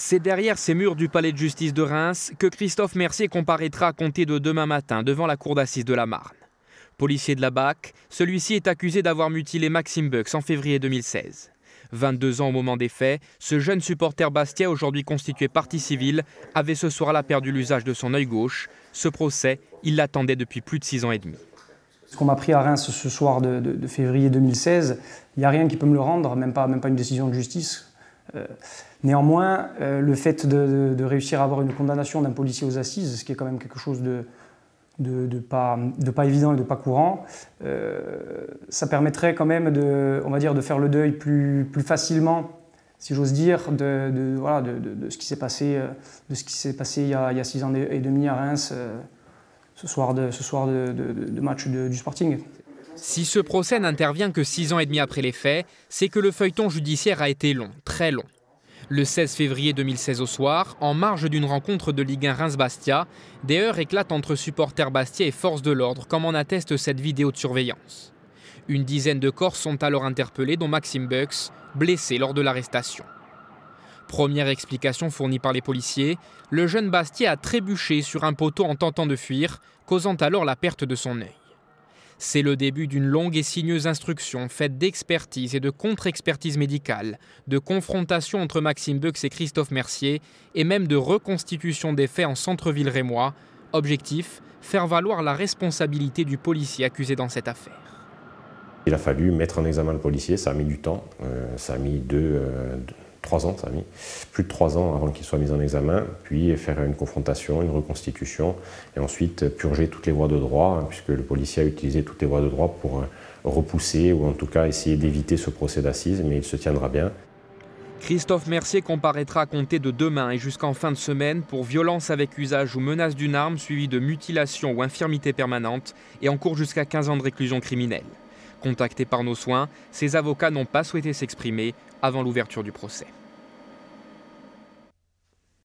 C'est derrière ces murs du palais de justice de Reims que Christophe Mercier comparaîtra à compter de demain matin devant la cour d'assises de la Marne. Policier de la BAC, celui-ci est accusé d'avoir mutilé Maxime Bux en février 2016. 22 ans au moment des faits, ce jeune supporter bastia, aujourd'hui constitué partie civile, avait ce soir-là perdu l'usage de son œil gauche. Ce procès, il l'attendait depuis plus de 6 ans et demi. Ce qu'on m'a pris à Reims ce soir de, février 2016, il n'y a rien qui peut me le rendre, même pas, même pas une décision de justice. Euh, néanmoins, euh, le fait de, réussir à avoir une condamnation d'un policier aux assises, ce qui est quand même quelque chose de, pas, évident et de pas courant, euh, ça permettrait quand même de, on va dire, de faire le deuil plus, facilement, si j'ose dire, de, ce qui s'est passé, de ce qui s'est passé il y, a, six ans et demi à Reims, ce soir ce soir de, match du Sporting. Si ce procès n'intervient que six ans et demi après les faits, c'est que le feuilleton judiciaire a été long, très long. Le 16 février 2016 au soir, en marge d'une rencontre de Ligue 1 Reims-Bastia, des heurts éclatent entre supporters Bastia et forces de l'ordre, comme en atteste cette vidéo de surveillance. Une dizaine de corps sont alors interpellés, dont Maxime Bucks, blessé lors de l'arrestation. Première explication fournie par les policiers, le jeune Bastia a trébuché sur un poteau en tentant de fuir, causant alors la perte de son œil. C'est le début d'une longue et sinueuse instruction faite d'expertise et de contre-expertise médicale, de confrontation entre Maxime Bux et Christophe Mercier, et même de reconstitution des faits en centre-ville rémois. Objectif, faire valoir la responsabilité du policier accusé dans cette affaire. Il a fallu mettre en examen le policier, ça a mis du temps, euh, ça a mis euh, ans, ça plus de trois ans avant qu'il soit mis en examen, puis faire une confrontation, une reconstitution, et ensuite purger toutes les voies de droit, hein, puisque le policier a utilisé toutes les voies de droit pour euh, repousser ou en tout cas essayer d'éviter ce procès d'assises, mais il se tiendra bien. Christophe Mercier comparaîtra à compter de demain et jusqu'en fin de semaine pour violence avec usage ou menace d'une arme suivie de mutilation ou infirmité permanente et en cours jusqu'à 15 ans de réclusion criminelle. Contactés par nos soins, ces avocats n'ont pas souhaité s'exprimer avant l'ouverture du procès.